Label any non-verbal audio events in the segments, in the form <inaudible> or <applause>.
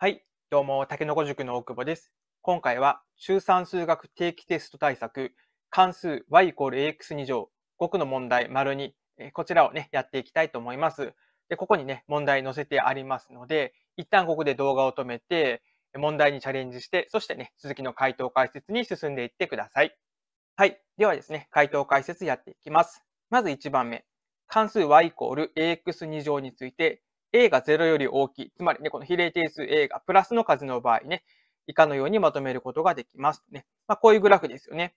はい、どうも、たけのこ塾の大久保です。今回は、中算数学定期テスト対策、関数 y イコール ax2 乗、5区の問題丸2、こちらをね、やっていきたいと思います。で、ここにね、問題載せてありますので、一旦ここで動画を止めて、問題にチャレンジして、そしてね、続きの回答解説に進んでいってください。はい。ではですね、回答解説やっていきます。まず1番目。関数 y イコール ax2 乗について、A が0より大きい。つまりね、この比例定数 A がプラスの数の場合ね、以下のようにまとめることができます。ね。まあ、こういうグラフですよね。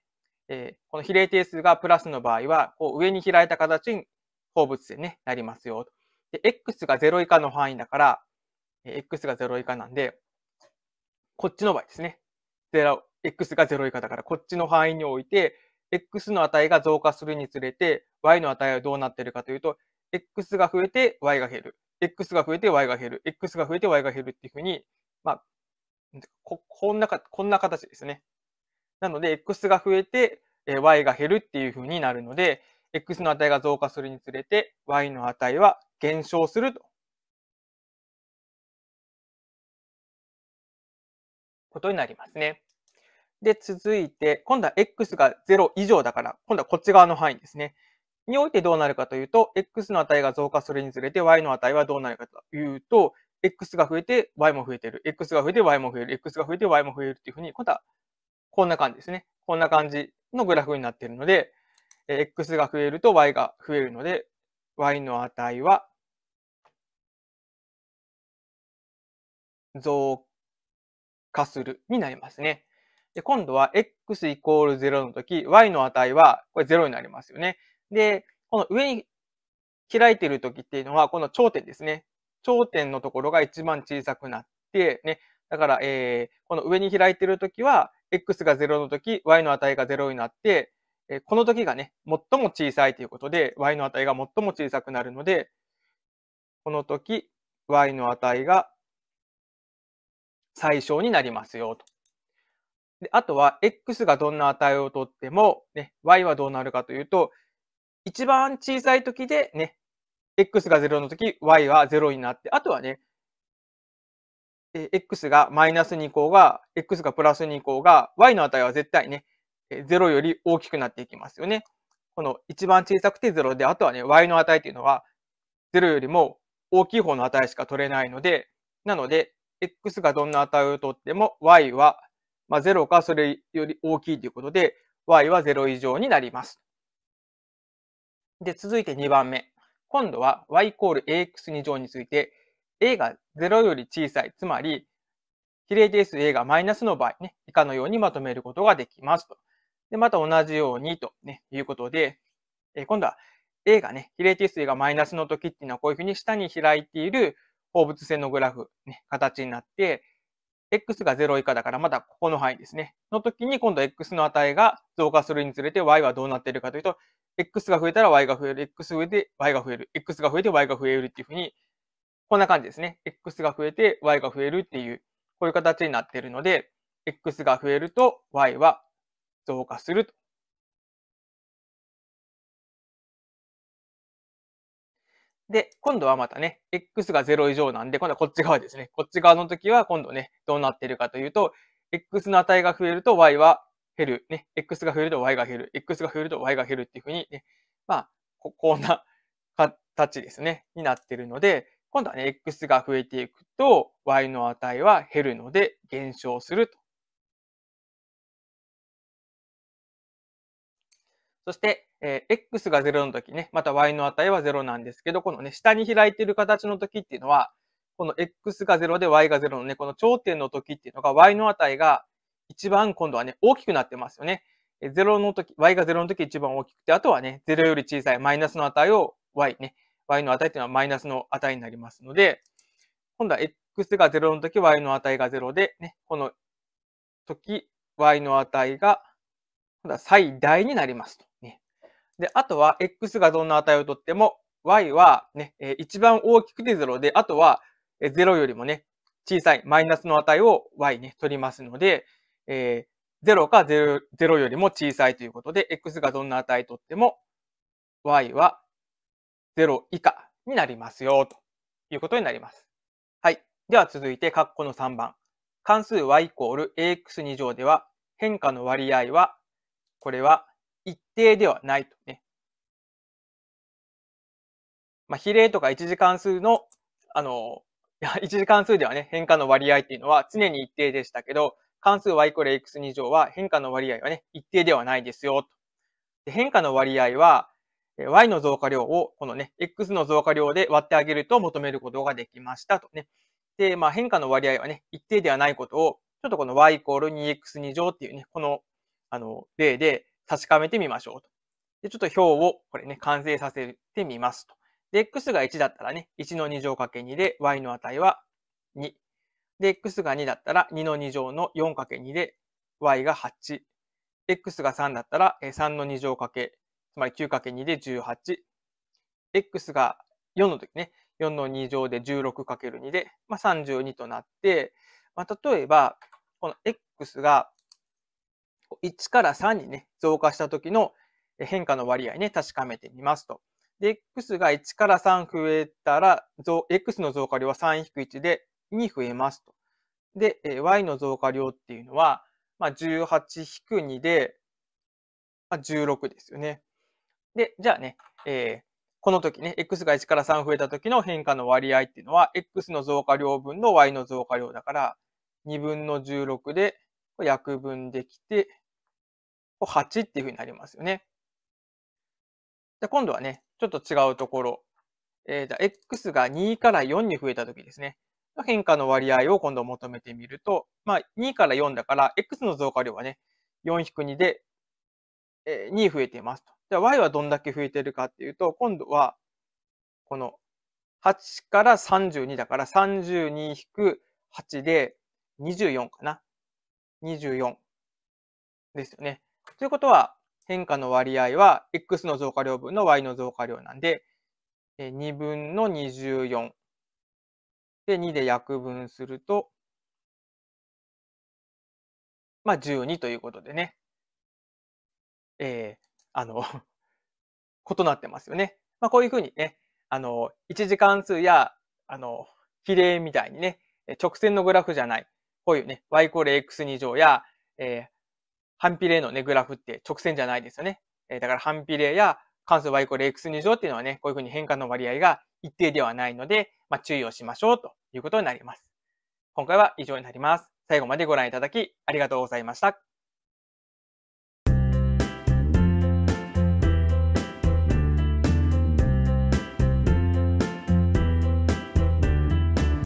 えー、この比例定数がプラスの場合は、こう上に開いた形に放物線ね、なりますよ。で、x が0以下の範囲だから、えー、x が0以下なんで、こっちの場合ですね。0、x が0以下だから、こっちの範囲において、x の値が増加するにつれて、y の値はどうなっているかというと、x が増えて y が減る。X が増えて Y が減る、X が増えて Y が減るっていうふうに、まあ、ここんなかこんな形ですね。なので、X が増えて Y が減るっていうふうになるので、X の値が増加するにつれて、Y の値は減少すると。ことになりますね。で、続いて、今度は X が0以上だから、今度はこっち側の範囲ですね。においてどうなるかというと、x の値が増加するにつれて y の値はどうなるかというと、x が増えて y も増えてる、x が増えて y も増える、x が増えて y も増えるというふうに、今度はこんな感じですね。こんな感じのグラフになっているので、x が増えると y が増えるので、y の値は増加するになりますね。で、今度は x イコール0の時、y の値はこれ0になりますよね。で、この上に開いている時っていうのは、この頂点ですね。頂点のところが一番小さくなって、ね。だから、えー、この上に開いている時は、x が0の時、y の値が0になって、えこの時がね、最も小さいということで、y の値が最も小さくなるので、この時、y の値が最小になりますよと。であとは、x がどんな値をとっても、ね、y はどうなるかというと、一番小さい時でね、x が0の時、y は0になって、あとはね、x がマイナス2項が、x がプラス2項が、y の値は絶対ね、0より大きくなっていきますよね。この一番小さくて0で、あとはね、y の値っていうのは、0よりも大きい方の値しか取れないので、なので、x がどんな値を取っても、y は、まあ、0かそれより大きいということで、y は0以上になります。で、続いて2番目。今度は y イコール ax2 乗について、a が0より小さい、つまり、比例定数 a がマイナスの場合ね、以下のようにまとめることができますと。で、また同じようにと、ね、いうことで、え今度は a がね、比例定数 a がマイナスの時っていうのはこういうふうに下に開いている放物線のグラフ、ね、形になって、x が0以下だからまだここの範囲ですね。の時に今度 x の値が増加するにつれて y はどうなっているかというと、x が増えたら y が増える、x 増えて y が増える、x が増えて y が増えるっていうふうに、こんな感じですね。x が増えて y が増えるっていう、こういう形になっているので、x が増えると y は増加するとで、今度はまたね、x が0以上なんで、今度はこっち側ですね。こっち側の時は今度ね、どうなってるかというと、x の値が増えると y は減る。ね、x が増えると y が減る。x が増えると y が減るっていうふうにね、まあ、こ、こんな形ですね、になってるので、今度はね、x が増えていくと y の値は減るので減少すると。そして、えー、x が0の時ね、また y の値は0なんですけど、このね、下に開いてる形の時っていうのは、この x が0で y が0のね、この頂点の時っていうのが y の値が一番今度はね、大きくなってますよね。0の時、y が0の時一番大きくて、あとはね、0より小さいマイナスの値を y ね、y の値っていうのはマイナスの値になりますので、今度は x が0の時、y の値が0で、ね、この時、y の値が、今度は最大になりますと。で、あとは x がどんな値をとっても、y はね、え一番大きくて0で、あとは0よりもね、小さいマイナスの値を y ね、取りますので、えー、0か 0, 0よりも小さいということで、x がどんな値とっても、y は0以下になりますよ、ということになります。はい。では続いて、括弧の3番。関数 y イコール ax2 乗では、変化の割合は、これは一定ではないとね。まあ、比例とか一次関数の、あの、いや、<laughs> 一次関数ではね、変化の割合っていうのは常に一定でしたけど、関数 y イコール x 二乗は変化の割合はね、一定ではないですよ。と変化の割合は、y の増加量を、このね、x の増加量で割ってあげると求めることができましたとね。で、まあ変化の割合はね、一定ではないことを、ちょっとこの y イコール 2x2 乗っていうね、この、あの、例で確かめてみましょうと。で、ちょっと表をこれね、完成させてみますと。で、x が1だったらね、1の2乗かけ2で、y の値は2。で、x が2だったら、2の2乗の4かけ2で、y が8。x が3だったら、3の2乗かけ、つまり9かけ2で18。x が4の時ね、4の2乗で16かける2で、まあ、32となって、まあ、例えば、この x が1から3にね、増加した時の変化の割合ね、確かめてみますと。で、x が1から3増えたら、x の増加量は3-1で2増えますと。で、y の増加量っていうのは、まあ、18-2で、まあ、16ですよね。で、じゃあね、えー、この時ね、x が1から3増えた時の変化の割合っていうのは、x の増加量分の y の増加量だから、2分の16で約分できて、8っていうふうになりますよね。じゃ今度はね、ちょっと違うところ。えー、じゃ x が2から4に増えたときですね。変化の割合を今度求めてみると、まあ、2から4だから、x の増加量はね、4-2で、えー、2増えていますと。じゃあ、y はどんだけ増えてるかっていうと、今度は、この8から32だから、32-8で24かな。24ですよね。ということは、変化の割合は x の増加量分の y の増加量なんで、2分の24。で、2で約分すると、まあ、12ということでね。えー、あの <laughs> 異なってますよね。まあ、こういうふうにね、あの、1次関数や、あの、比例みたいにね、直線のグラフじゃない、こういうね、y イコール x 二乗や、えー、反比例のね、グラフって直線じゃないですよね。えー、だから反比例や関数 y イコール x2 乗っていうのはね、こういうふうに変換の割合が一定ではないので、まあ、注意をしましょうということになります。今回は以上になります。最後までご覧いただきありがとうございました。